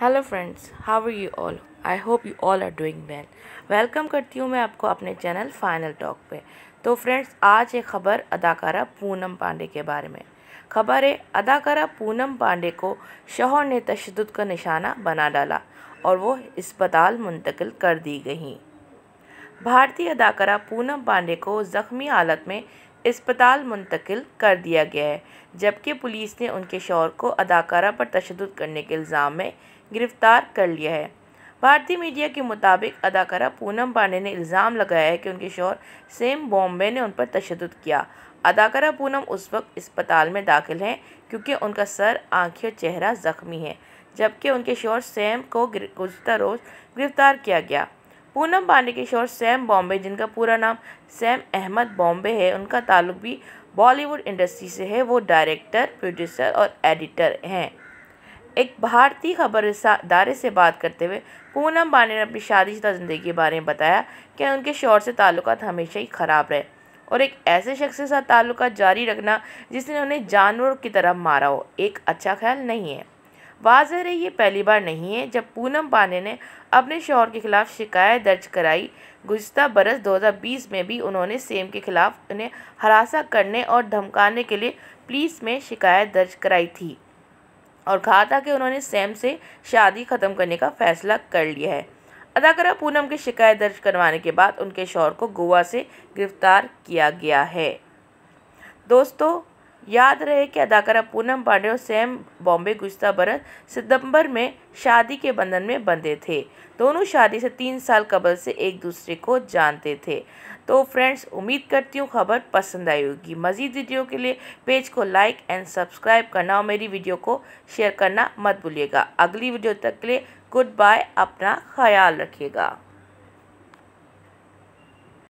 hello friends how are you all I hope you all are doing well welcome करती हूँ मैं आपको अपने चैनल फाइनल टॉक पे तो फ्रेंड्स आज एक खबर अदाकारा पूनम पांडे के बारे में खबर है अदाकारा पूनम पांडे को शोहर ने तशद का निशाना बना डाला और वो अस्पताल मुंतकिल कर दी गई भारतीय अदाकारा पूनम पांडे को ज़ख्मी हालत में अस्पताल मुंतकिल कर दिया गया है जबकि पुलिस ने उनके शोर को अदाकारा पर तशद करने के इल्ज़ाम में गिरफ्तार कर लिया है भारतीय मीडिया के मुताबिक अदाकारा पूनम पांडे ने इल्ज़ाम लगाया है कि उनके शोर सेम बॉम्बे ने उन पर तशद किया अदाकारा पूनम उस वक्त अस्पताल में दाखिल हैं क्योंकि उनका सर आँखें और चेहरा ज़ख्मी है जबकि उनके शोर सैम को गुजत रोज़ गिरफ्तार किया गया पूनम पांडे के शोर सैम बॉम्बे जिनका पूरा नाम सैम अहमद बॉम्बे है उनका ताल्लुक भी बॉलीवुड इंडस्ट्री से है वो डायरेक्टर प्रोड्यूसर और एडिटर हैं एक भारतीय खबर दारे से बात करते हुए पूनम बाने ने अपनी शादीशुदा ज़िंदगी के बारे में बताया कि उनके शोर से ताल्लुक हमेशा ही ख़राब रहे और एक ऐसे शख्स के साथ ताल्लुक जारी रखना जिसने उन्हें जानवर की तरह मारा हो एक अच्छा ख्याल नहीं है वाजह रही ये पहली बार नहीं है जब पूनम पाने ने अपने शोहर के खिलाफ शिकायत दर्ज कराई गुज्तर बरस 2020 में भी उन्होंने सेम के खिलाफ उन्हें हरासा करने और धमकाने के लिए पुलिस में शिकायत दर्ज कराई थी और कहा था कि उन्होंने सैम से शादी ख़त्म करने का फैसला कर लिया है अदाकारा पूनम की शिकायत दर्ज करवाने के बाद उनके शौहर को गोवा से गिरफ्तार किया गया है दोस्तों याद रहे कि अदाकारा पूनम पांडे और सैम बॉम्बे गुज्तर बरस सितंबर में शादी के बंधन में बंधे थे दोनों शादी से तीन साल कबल से एक दूसरे को जानते थे तो फ्रेंड्स उम्मीद करती हूँ खबर पसंद आई होगी मज़ीद वीडियो के लिए पेज को लाइक एंड सब्सक्राइब करना और मेरी वीडियो को शेयर करना मत भूलिएगा अगली वीडियो तक के लिए गुड बाय अपना ख्याल रखिएगा